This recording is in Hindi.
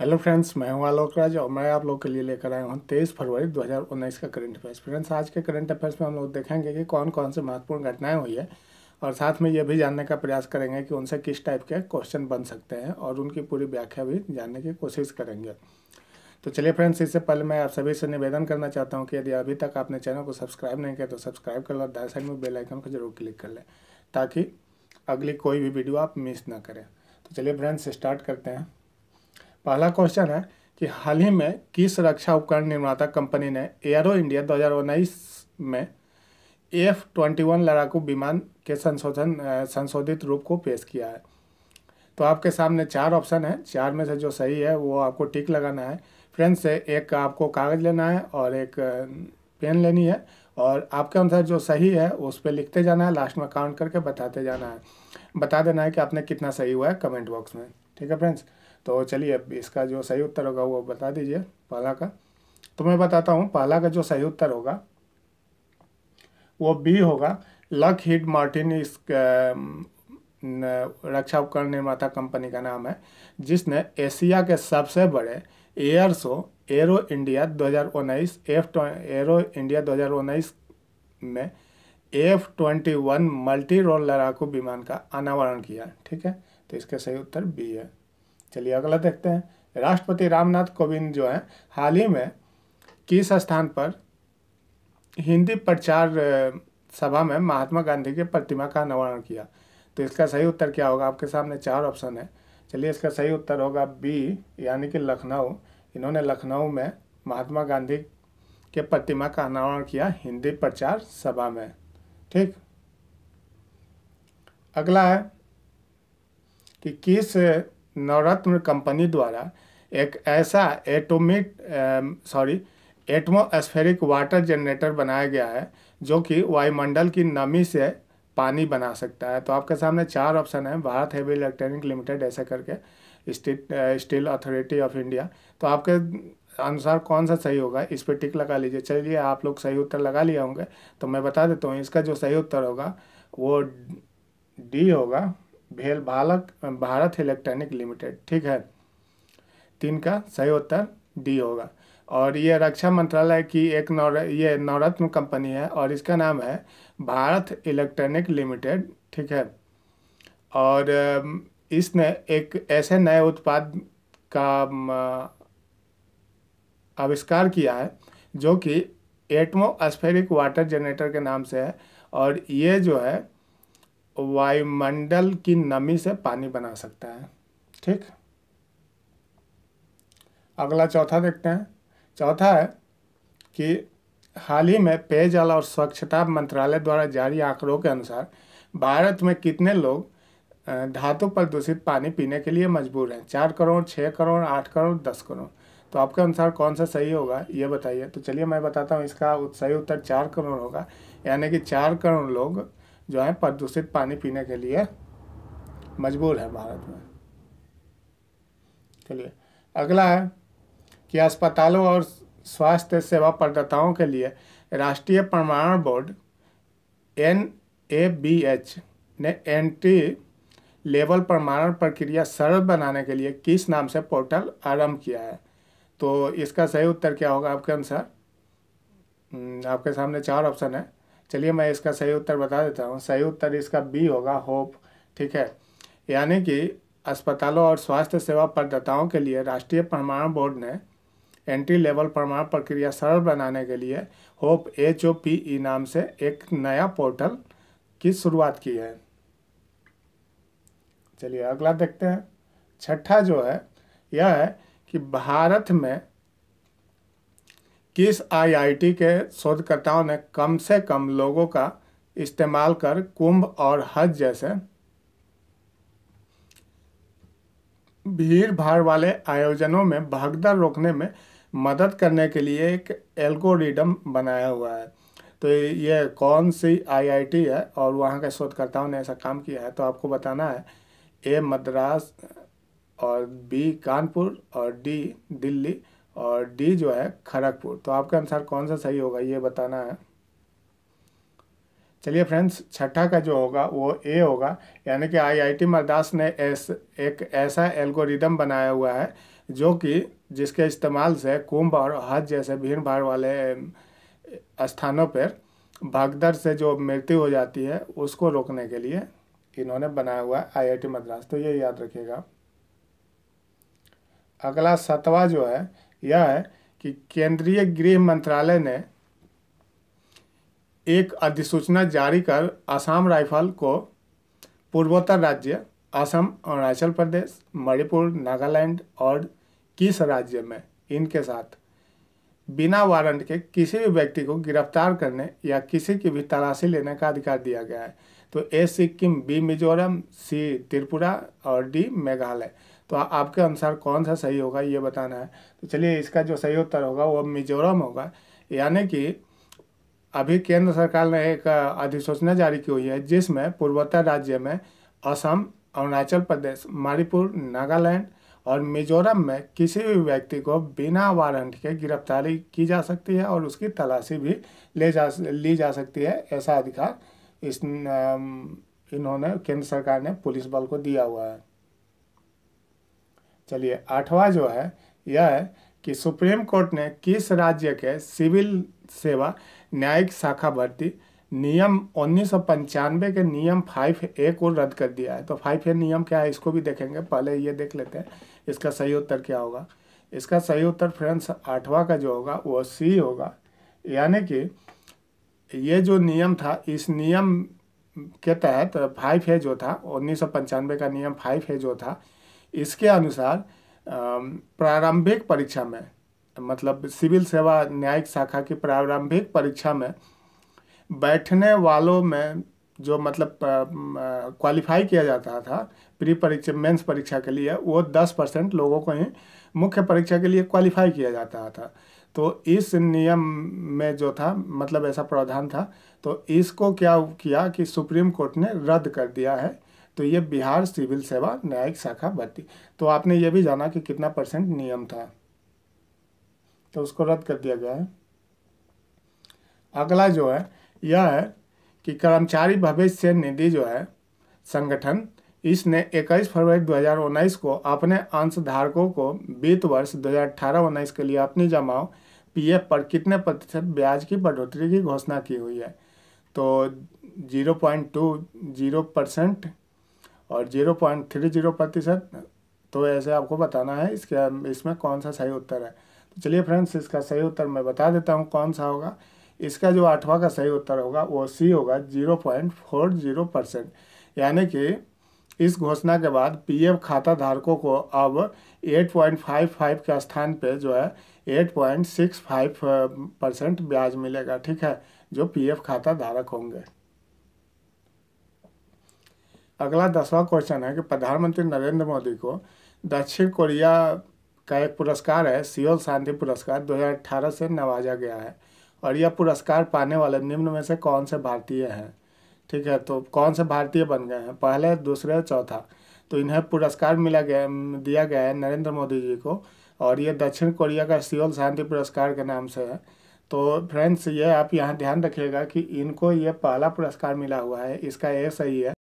हेलो फ्रेंड्स मैं हूं आलोक राज और मैं आप लोग के लिए लेकर आया हूं तेईस फरवरी 2019 का करंट अफेयर्स फ्रेंड्स आज के करंट अफेयर्स में हम लोग देखेंगे कि कौन कौन से महत्वपूर्ण घटनाएं हुई है और साथ में ये भी जानने का प्रयास करेंगे कि उनसे किस टाइप के क्वेश्चन बन सकते हैं और उनकी पूरी व्याख्या भी जानने की कोशिश करेंगे तो चलिए फ्रेंड्स इससे पहले मैं आप सभी से निवेदन करना चाहता हूँ कि यदि अभी तक आपने चैनल को सब्सक्राइब नहीं किया तो सब्सक्राइब कर लें और दाएं साइड में बेल आइकन को जरूर क्लिक कर लें ताकि अगली कोई भी वीडियो आप मिस ना करें तो चलिए फ्रेंड्स स्टार्ट करते हैं पहला क्वेश्चन है कि हाल ही में किस रक्षा उपकरण निर्माता कंपनी ने एयरो इंडिया उन्नीस में एफ ट्वेंटी वन लड़ाकू विमान के संशोधन संशोधित रूप को पेश किया है तो आपके सामने चार ऑप्शन है चार में से जो सही है वो आपको टिक लगाना है फ्रेंड्स से एक आपको कागज़ लेना है और एक पेन लेनी है और आपके अनुसार जो सही है उस पर लिखते जाना है लास्ट में काउंट करके बताते जाना है बता देना है कि आपने कितना सही हुआ है कमेंट बॉक्स में ठीक है फ्रेंड्स तो चलिए अब इसका जो सही उत्तर होगा वो बता दीजिए पहला का तो मैं बताता हूँ पहला का जो सही उत्तर होगा वो बी होगा लक हिड मार्टिन इस रक्षा उपकरण निर्माता कंपनी का नाम है जिसने एशिया के सबसे बड़े एयर शो एरो इंडिया उन्नीस एफ एरो इंडिया दो हजार उन्नीस में F twenty one multi role लड़ाकू विमान का अनावरण किया ठीक है तो इसका सही उत्तर बी है चलिए अगला देखते हैं राष्ट्रपति रामनाथ कोविंद जो है हाल ही में किस स्थान पर हिंदी प्रचार सभा में महात्मा गांधी की प्रतिमा का अनावरण किया तो इसका सही उत्तर क्या होगा आपके सामने चार ऑप्शन है चलिए इसका सही उत्तर होगा बी यानी कि लखनऊ इन्होंने लखनऊ में महात्मा गांधी के प्रतिमा का अनावरण किया हिंदी प्रचार सभा में ठीक अगला है कि किस नवरत्न कंपनी द्वारा एक ऐसा atomic sorry atmospheric water generator बनाया गया है जो कि वायुमंडल की नमी से पानी बना सकता है तो आपके सामने चार ऑप्शन है भारत हैवी इलेक्ट्रॉनिक लिमिटेड ऐसा करके state steel authority of India तो आपके अनुसार कौन सा सही होगा इस पर टिक लगा लीजिए चलिए आप लोग सही उत्तर लगा लिए होंगे तो मैं बता देता हूँ इसका जो सही उत्तर होगा वो डी होगा भेल भालक भारत इलेक्ट्रॉनिक लिमिटेड ठीक है तीन का सही उत्तर डी होगा और ये रक्षा मंत्रालय की एक नौ ये नवरत्न कंपनी है और इसका नाम है भारत इलेक्ट्रॉनिक लिमिटेड ठीक है और इसने एक ऐसे नए उत्पाद का आविष्कार किया है जो कि एटमोस्फेरिक वाटर जनरेटर के नाम से है और ये जो है वायुमंडल की नमी से पानी बना सकता है ठीक अगला चौथा देखते हैं चौथा है कि हाल ही में पेयजल और स्वच्छता मंत्रालय द्वारा जारी आंकड़ों के अनुसार भारत में कितने लोग धातु पर दूषित पानी पीने के लिए मजबूर हैं चार करोड़ छः करोड़ आठ करोड़ दस करोड़ तो आपके अनुसार कौन सा सही होगा ये बताइए तो चलिए मैं बताता हूँ इसका सही उत्तर चार करोड़ होगा यानी कि चार करोड़ लोग जो है प्रदूषित पानी पीने के लिए मजबूर है भारत में चलिए अगला है कि अस्पतालों और स्वास्थ्य सेवा प्रदाताओं के लिए राष्ट्रीय प्रमाण board N A B H ने एंट्री लेवल प्रमाणन प्रक्रिया सरल बनाने के लिए किस नाम से पोर्टल आरंभ किया है तो इसका सही उत्तर क्या होगा आपके अनुसार हम्म, आपके सामने चार ऑप्शन है चलिए मैं इसका सही उत्तर बता देता हूँ सही उत्तर इसका बी होगा होप ठीक है यानी कि अस्पतालों और स्वास्थ्य सेवा प्रदाताओं के लिए राष्ट्रीय प्रमाण बोर्ड ने एंट्री लेवल प्रमाण प्रक्रिया सरल बनाने के लिए hope H O P E नाम से एक नया पोर्टल की शुरुआत की है चलिए अगला देखते हैं छठा जो है यह है कि भारत में किस आईआईटी के शोधकर्ताओं ने कम से कम लोगों का इस्तेमाल कर कुंभ और हज जैसे भीड़ भाड़ वाले आयोजनों में भागदार रोकने में मदद करने के लिए एक एल्गोरिडम बनाया हुआ है तो ये कौन सी आईआईटी है और वहाँ के शोधकर्ताओं ने ऐसा काम किया है तो आपको बताना है ए मद्रास और बी कानपुर और डी दिल्ली और डी जो है खड़गपुर तो आपका आंसर कौन सा सही होगा ये बताना है चलिए फ्रेंड्स छठा का जो होगा वो ए होगा यानी कि आईआईटी मद्रास ने एस एक ऐसा एल्गोरिदम बनाया हुआ है जो कि जिसके इस्तेमाल से कुंभ और हज जैसे भीड़ भाड़ वाले स्थानों पर भागदर से जो मृत्यु हो जाती है उसको रोकने के लिए इन्होंने बनाया हुआ है टी मद्रास तो ये याद रखिएगा अगला सतवा जो है यह है कि केंद्रीय गृह मंत्रालय ने एक अधिसूचना जारी कर असम राइफल को पूर्वोत्तर राज्य असम अरुणाचल प्रदेश मणिपुर नागालैंड और किस राज्य में इनके साथ बिना वारंट के किसी भी व्यक्ति को गिरफ्तार करने या किसी की भी तलाशी लेने का अधिकार दिया गया है तो A Sikkim B Mizoram C Tripura और डी मेघालय तो आ, आपके अनुसार कौन सा सही होगा ये बताना है तो चलिए इसका जो सही उत्तर होगा वो मिजोरम होगा यानी कि अभी केंद्र सरकार ने एक अधिसूचना जारी की हुई है जिसमें पूर्वोत्तर राज्य में असम अरुणाचल प्रदेश मणिपुर नागालैंड और मिजोरम में किसी भी व्यक्ति को बिना वारंट के गिरफ्तारी की जा सकती है और उसकी तलाशी भी ले जा ली जा सकती है ऐसा अधिकार इस इन्होंने केंद्र सरकार ने पुलिस बल को दिया हुआ है चलिए आठवां जो है यह है कि सुप्रीम कोर्ट ने किस राज्य के सिविल सेवा न्यायिक शाखा भर्ती नियम उन्नीस के नियम फाइव ए को रद्द कर दिया है तो फाइव ए नियम क्या है इसको भी देखेंगे पहले ये देख लेते हैं इसका सही उत्तर क्या होगा इसका सही उत्तर फ्रेंड्स आठवां का जो होगा वो सी होगा यानी कि ये जो नियम था इस नियम के तहत फाइव है जो था उन्नीस का नियम फाइव है जो था इसके अनुसार प्रारंभिक परीक्षा में मतलब सिविल सेवा न्यायिक शाखा की प्रारंभिक परीक्षा में बैठने वालों में जो मतलब क्वालिफाई किया जाता था प्री परीक्षा मेंस परीक्षा के लिए वो दस परसेंट लोगों को ही मुख्य परीक्षा के लिए क्वालिफाई किया जाता था तो इस नियम में जो था मतलब ऐसा प्रावधान था तो इसको क्या किया कि सुप्रीम कोर्ट ने रद्द कर दिया है तो ये बिहार सिविल सेवा न्यायिक शाखा भर्ती तो आपने ये भी जाना कि कितना परसेंट नियम था तो उसको रद्द कर दिया गया है अगला जो है यह है कि कर्मचारी भविष्य निधि जो है संगठन इसने 21 फरवरी 2019 को अपने अंशधारकों को वित्त वर्ष 2018-19 के लिए अपनी जमाओं पीएफ पर कितने प्रतिशत ब्याज की बढ़ोतरी की घोषणा की हुई है तो 0.20 जीरो परसेंट और 0.30 प्रतिशत तो ऐसे आपको बताना है इसके इसमें कौन सा सही उत्तर है तो चलिए फ्रेंड्स इसका सही उत्तर मैं बता देता हूँ कौन सा होगा इसका जो आठवां का सही उत्तर होगा वो सी होगा zero point four zero percent यानी कि इस घोषणा के बाद पीएफ खाता धारकों को अब 8.55 के स्थान पे जो है 8.65 परसेंट ब्याज मिलेगा ठीक है जो पीएफ खाता धारक होंगे अगला दसवां क्वेश्चन है कि प्रधानमंत्री नरेंद्र मोदी को दक्षिण कोरिया का एक पुरस्कार है सियोल शांति पुरस्कार 2018 से नवाजा गया है और यह पुरस्कार पाने वाले निम्न में से कौन से भारतीय हैं ठीक है तो कौन से भारतीय बन गए हैं पहले दूसरे चौथा तो इन्हें पुरस्कार मिला गया दिया गया है नरेंद्र मोदी जी को और ये दक्षिण कोरिया का सियोल शांति पुरस्कार के नाम से है तो फ्रेंड्स ये आप यहाँ ध्यान रखिएगा कि इनको ये पहला पुरस्कार मिला हुआ है इसका ए सही है